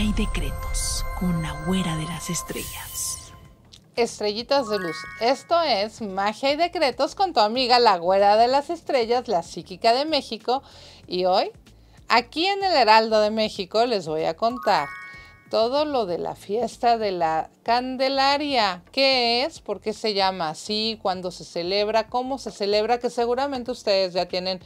y decretos con la güera de las estrellas. Estrellitas de luz, esto es Magia y decretos con tu amiga la güera de las estrellas, la psíquica de México. Y hoy, aquí en el Heraldo de México, les voy a contar todo lo de la fiesta de la Candelaria. ¿Qué es? ¿Por qué se llama así? ¿Cuándo se celebra? ¿Cómo se celebra? Que seguramente ustedes ya tienen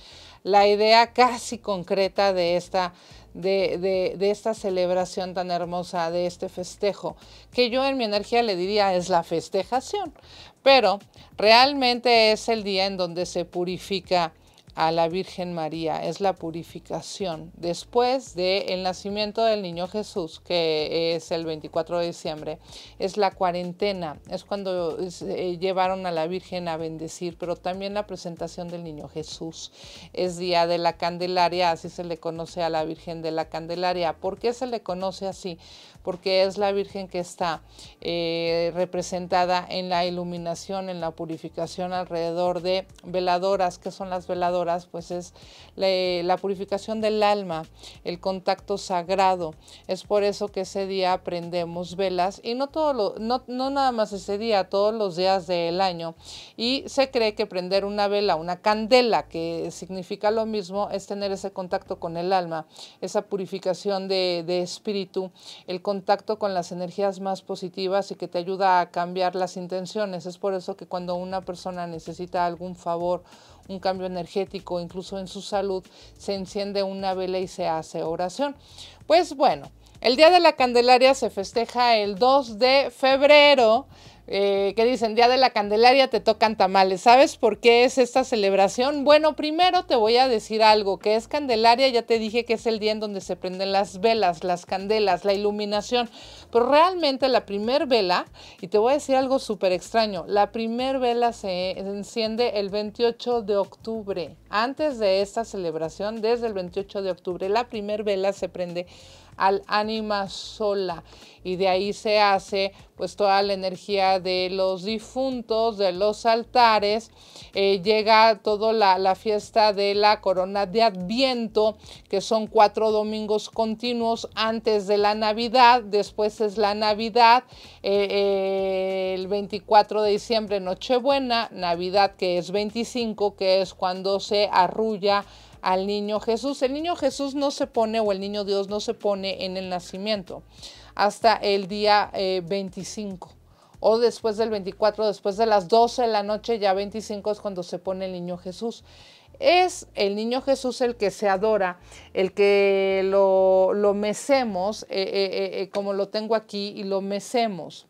la idea casi concreta de esta, de, esta celebración tan hermosa, de este festejo, que yo en mi energía le diría es la festejación, pero realmente es el día en donde se purifica a la Virgen María, es la purificación. Después del el nacimiento del niño Jesús, que es el 24 de diciembre, es la cuarentena, es cuando eh, llevaron a la Virgen a bendecir, pero también la presentación del niño Jesús. Es día de la Candelaria, así se le conoce a la Virgen de la Candelaria. ¿Por qué se le conoce así? porque es la Virgen que está eh, representada en la iluminación, en la purificación alrededor de veladoras. que son las veladoras? Pues es la, purificación del alma, el contacto sagrado. Es por eso que ese día prendemos velas y no, todo lo, no, nada más ese día, todos los días del año. Y se cree que prender una vela, una candela, que significa lo mismo, es tener ese contacto con el alma, esa purificación de, de espíritu, el contacto contacto con las energías más positivas y que te ayuda a cambiar las intenciones. Es por eso que cuando una persona necesita algún favor, un cambio energético, incluso en su salud, se enciende una vela y se hace oración. Pues bueno, el Día de la Candelaria se festeja el 2 de febrero, eh, dicen Día de la Candelaria, te tocan tamales. ¿Sabes por qué es esta celebración? Bueno, primero te voy a decir algo, que es Candelaria, ya te dije que es el día en donde se prenden las velas, las candelas, la iluminación, pero realmente la primer vela, y te voy a decir algo súper extraño, la primer vela se enciende el 28 de octubre antes de esta celebración, desde el 28 de octubre, la primer vela se prende al ánima sola y de ahí se hace pues toda la energía de los difuntos, de los altares, eh, llega toda la, fiesta de la corona de Adviento, que son cuatro domingos continuos antes de la Navidad, después es la Navidad, eh, eh, el 24 de diciembre Nochebuena, Navidad que es 25, que es cuando se arrulla al niño Jesús. El niño Jesús no se pone o el niño Dios no se pone en el nacimiento hasta el día 25 eh, o después del 24, después de las 12 de la noche, ya 25 es cuando se pone el niño Jesús. Es el niño Jesús el que se adora, el que lo, mecemos, eh, eh, como lo tengo aquí, y lo mecemos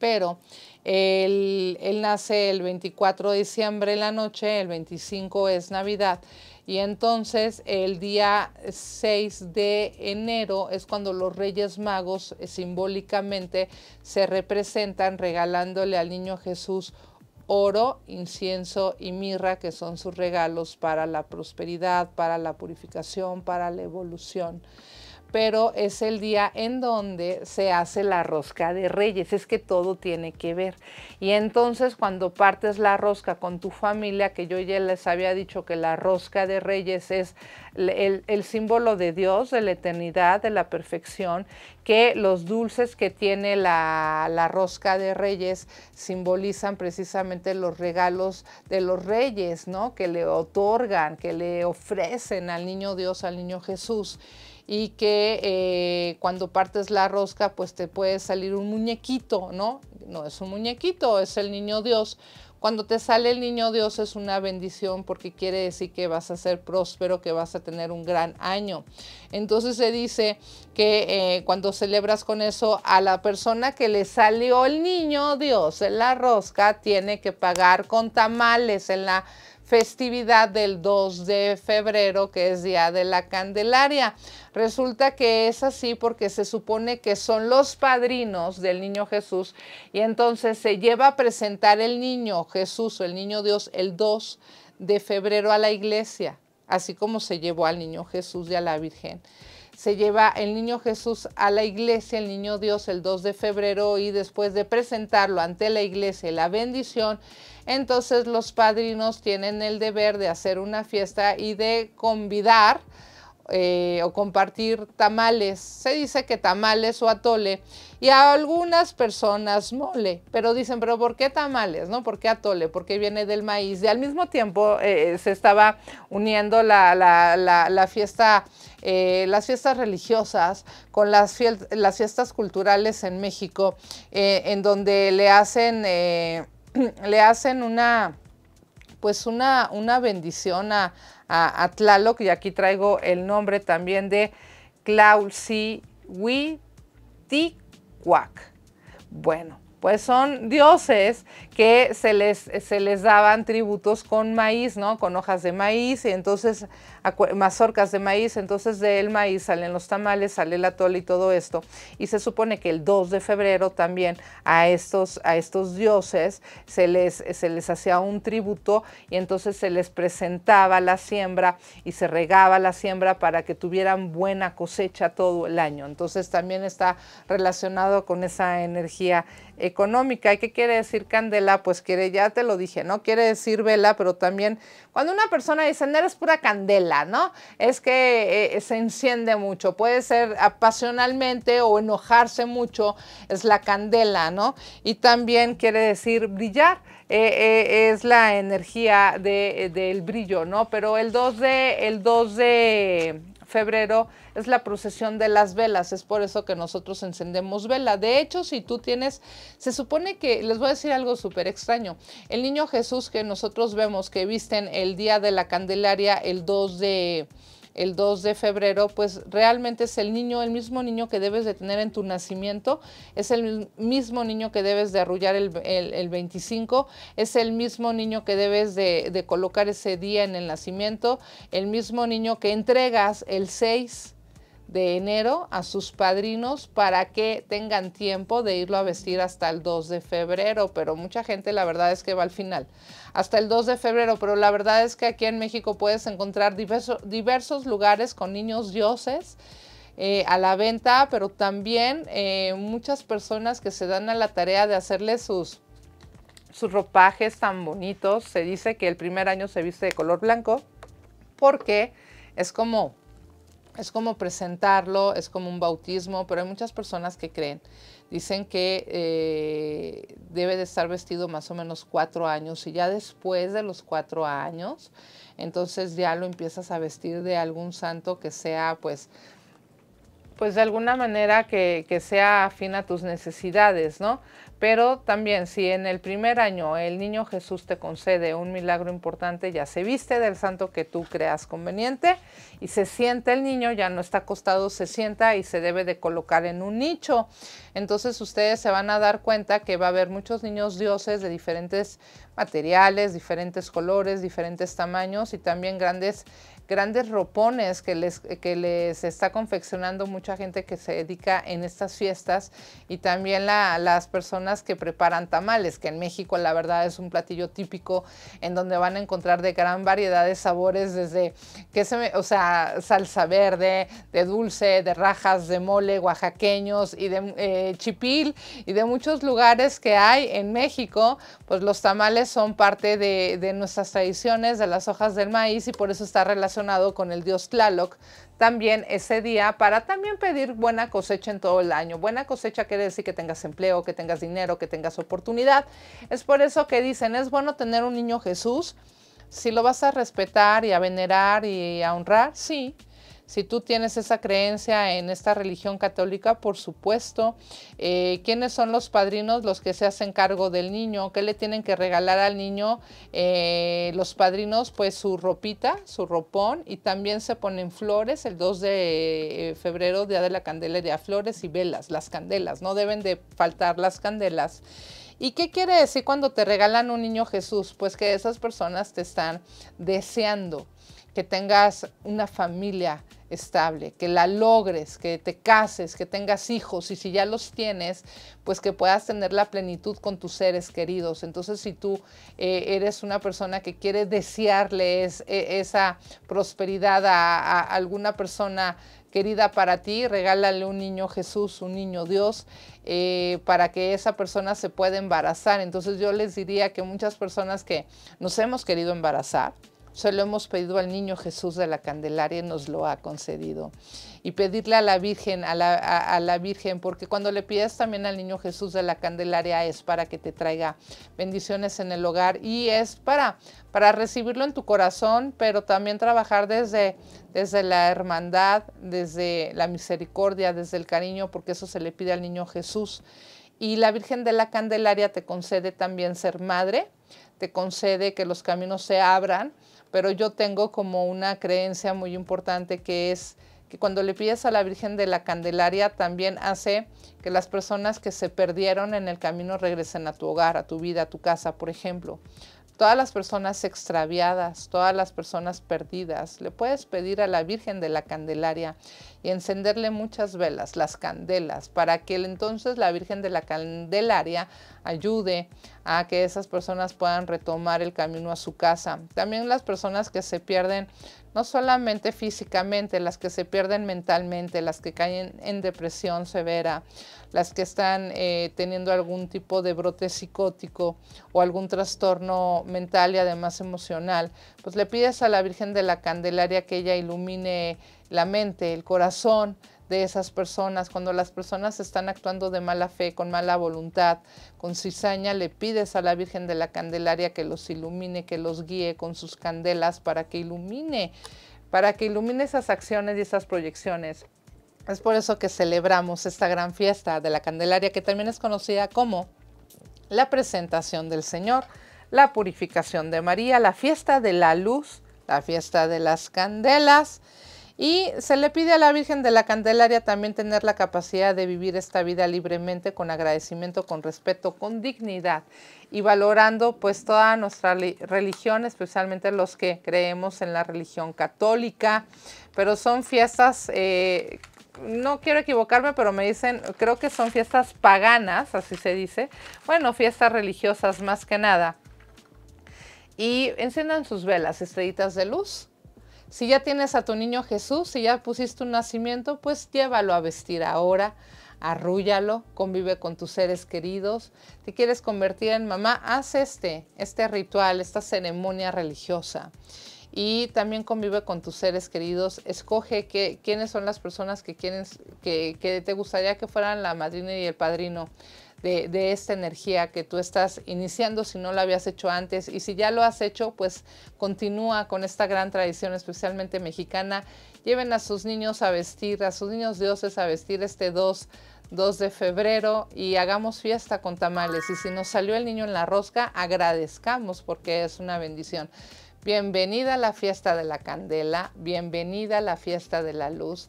pero él, nace el 24 de diciembre en la noche, el 25 es Navidad. Y entonces el día 6 de enero es cuando los Reyes Magos eh, simbólicamente se representan regalándole al niño Jesús oro, incienso y mirra, que son sus regalos para la prosperidad, para la purificación, para la evolución pero es el día en donde se hace la rosca de reyes, es que todo tiene que ver. Y entonces cuando partes la rosca con tu familia, que yo ya les había dicho que la rosca de reyes es el, símbolo de Dios, de la eternidad, de la perfección, que los dulces que tiene la, la rosca de reyes simbolizan precisamente los regalos de los reyes, ¿no? Que le otorgan, que le ofrecen al niño Dios, al niño Jesús y que eh, cuando partes la rosca pues te puede salir un muñequito, ¿no? No es un muñequito, es el niño Dios. Cuando te sale el niño Dios es una bendición porque quiere decir que vas a ser próspero, que vas a tener un gran año. Entonces se dice que eh, cuando celebras con eso, a la persona que le salió el niño Dios en la rosca tiene que pagar con tamales en la festividad del 2 de febrero, que es Día de la Candelaria. Resulta que es así porque se supone que son los padrinos del niño Jesús y entonces se lleva a presentar el niño Jesús o el niño Dios el 2 de febrero a la iglesia, así como se llevó al niño Jesús y a la Virgen se lleva el niño Jesús a la iglesia, el niño Dios, el 2 de febrero y después de presentarlo ante la iglesia la bendición, entonces los padrinos tienen el deber de hacer una fiesta y de convidar eh, o compartir tamales. Se dice que tamales o atole y a algunas personas mole, pero dicen, pero ¿por qué tamales? ¿No? ¿Por qué atole? Porque viene del maíz. Y al mismo tiempo eh, eh, se estaba uniendo la, fiesta, las fiestas religiosas con las, las fiestas culturales en México, en donde le hacen, le hacen una pues una, una bendición a, a, Tlaloc, y aquí traigo el nombre también de Cuac. Bueno, pues son dioses que se les, se les daban tributos con maíz, ¿no? Con hojas de maíz, y entonces mazorcas de maíz, entonces de el maíz salen los tamales, sale el atole y todo esto. Y se supone que el 2 de febrero también a estos, a estos dioses se les, se les hacía un tributo y entonces se les presentaba la siembra y se regaba la siembra para que tuvieran buena cosecha todo el año. Entonces también está relacionado con esa energía económica. ¿Y qué quiere decir candela? Pues quiere, ya te lo dije, ¿no? Quiere decir vela, pero también cuando una persona dice, no eres pura candela, ¿no? Es que eh, se enciende mucho, puede ser apasionalmente o enojarse mucho, es la candela, ¿no? Y también quiere decir brillar. Eh, eh, es la energía del brillo, ¿no? Pero el 2 de, el 2 de, febrero es la procesión de las velas, es por eso que nosotros encendemos vela. De hecho, si tú tienes, se supone que, les voy a decir algo súper extraño, el niño Jesús que nosotros vemos que visten el día de la Candelaria, el 2 de el 2 de febrero, pues realmente es el niño, el mismo niño que debes de tener en tu nacimiento, es el mismo niño que debes de arrullar el, el, 25, es el mismo niño que debes de, de colocar ese día en el nacimiento, el mismo niño que entregas el 6 de enero a sus padrinos para que tengan tiempo de irlo a vestir hasta el 2 de febrero, pero mucha gente la verdad es que va al final, hasta el 2 de febrero, pero la verdad es que aquí en México puedes encontrar diversos lugares con niños dioses. Eh, a la venta, pero también eh, muchas personas que se dan a la tarea de hacerle sus, sus ropajes tan bonitos. Se dice que el primer año se viste de color blanco porque es como es como presentarlo, es como un bautismo, pero hay muchas personas que creen. Dicen que eh, debe de estar vestido más o menos cuatro años y ya después de los cuatro años, entonces ya lo empiezas a vestir de algún santo que sea pues pues de alguna manera que, sea afín a tus necesidades, ¿no? Pero también si en el primer año el niño Jesús te concede un milagro importante, ya se viste del santo que tú creas conveniente y se sienta el niño, ya no está acostado, se sienta y se debe de colocar en un nicho. Entonces ustedes se van a dar cuenta que va a haber muchos niños dioses de diferentes materiales, diferentes colores, diferentes tamaños y también grandes grandes ropones que les, que les está confeccionando mucha gente que se dedica en estas fiestas y también las personas que preparan tamales, que en México la verdad es un platillo típico en donde van a encontrar de gran variedad de sabores desde que se o sea, salsa verde, de dulce, de rajas, de mole, oaxaqueños y de eh, chipil y de muchos lugares que hay en México, pues los tamales son parte de, de nuestras tradiciones, de las hojas del maíz y por eso está relacionado con el dios Tlaloc también ese día para también pedir buena cosecha en todo el año. Buena cosecha quiere decir que tengas empleo, que tengas dinero, que tengas oportunidad. Es por eso que dicen, es bueno tener un niño Jesús si lo vas a respetar y a venerar y a honrar, sí, si tú tienes esa creencia en esta religión católica, por supuesto, eh, ¿quiénes son los padrinos los que se hacen cargo del niño? ¿Qué le tienen que regalar al niño eh, los padrinos? Pues su ropita, su ropón y también se ponen flores el 2 de eh, febrero, Día de la Candelaria, flores y velas, las candelas, no deben de faltar las candelas. ¿Y qué quiere decir cuando te regalan un niño Jesús? Pues que esas personas te están deseando que tengas una familia estable, que la logres, que te cases, que tengas hijos y si ya los tienes, pues que puedas tener la plenitud con tus seres queridos. Entonces, si tú eh, eres una persona que quiere desearle e, esa prosperidad a, alguna persona, querida para ti, regálale un niño Jesús, un niño Dios, eh, para que esa persona se pueda embarazar. Entonces yo les diría que muchas personas que nos hemos querido embarazar, se lo hemos pedido al niño Jesús de la Candelaria y nos lo ha concedido. Y pedirle a la Virgen, a la, a la, Virgen, porque cuando le pides también al niño Jesús de la Candelaria es para que te traiga bendiciones en el hogar y es para, para recibirlo en tu corazón, pero también trabajar desde, desde la hermandad, desde la misericordia, desde el cariño, porque eso se le pide al niño Jesús. Y la Virgen de la Candelaria te concede también ser madre, te concede que los caminos se abran pero yo tengo como una creencia muy importante que es que cuando le pides a la Virgen de la Candelaria también hace que las personas que se perdieron en el camino regresen a tu hogar, a tu vida, a tu casa, por ejemplo. Todas las personas extraviadas, todas las personas perdidas, le puedes pedir a la Virgen de la Candelaria y encenderle muchas velas, las candelas, para que entonces la Virgen de la Candelaria ayude a que esas personas puedan retomar el camino a su casa. También las personas que se pierden, no solamente físicamente, las que se pierden mentalmente, las que caen en depresión severa, las que están eh, teniendo algún tipo de brote psicótico o algún trastorno mental y además emocional, pues le pides a la Virgen de la Candelaria que ella ilumine la mente, el corazón de esas personas, cuando las personas están actuando de mala fe, con mala voluntad, con cizaña, le pides a la Virgen de la Candelaria que los ilumine, que los guíe con sus candelas para que ilumine, para que ilumine esas acciones y esas proyecciones. Es por eso que celebramos esta gran fiesta de la Candelaria, que también es conocida como la presentación del Señor, la purificación de María, la fiesta de la luz, la fiesta de las candelas y se le pide a la Virgen de la Candelaria también tener la capacidad de vivir esta vida libremente, con agradecimiento, con respeto, con dignidad y valorando pues toda nuestra religión, especialmente los que creemos en la religión católica. Pero son fiestas, eh, no quiero equivocarme, pero me dicen, creo que son fiestas paganas, así se dice. Bueno, fiestas religiosas más que nada. Y enciendan sus velas, estrellitas de luz si ya tienes a tu niño Jesús, si ya pusiste un nacimiento, pues llévalo a vestir ahora, arrúyalo, convive con tus seres queridos. Te quieres convertir en mamá, haz este, este ritual, esta ceremonia religiosa. Y también convive con tus seres queridos. Escoge que, quiénes son las personas que, quieren, que, que te gustaría que fueran la madrina y el padrino de, esta energía que tú estás iniciando si no lo habías hecho antes. Y si ya lo has hecho, pues continúa con esta gran tradición, especialmente mexicana. Lleven a sus niños a vestir, a sus niños dioses a vestir este 2, 2 de febrero y hagamos fiesta con tamales. Y si nos salió el niño en la rosca, agradezcamos porque es una bendición. Bienvenida a la fiesta de la candela, bienvenida a la fiesta de la luz.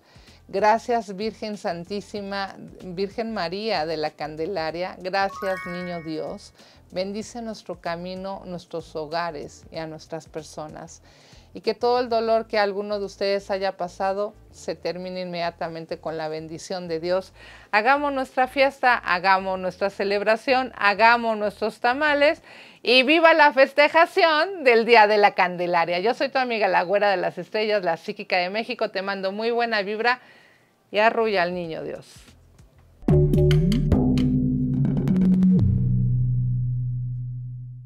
Gracias Virgen Santísima, Virgen María de la Candelaria. Gracias Niño Dios. Bendice nuestro camino, nuestros hogares y a nuestras personas. Y que todo el dolor que alguno de ustedes haya pasado se termine inmediatamente con la bendición de Dios. Hagamos nuestra fiesta, hagamos nuestra celebración, hagamos nuestros tamales y viva la festejación del Día de la Candelaria. Yo soy tu amiga, la güera de las estrellas, la psíquica de México. Te mando muy buena vibra y arrulla al niño Dios.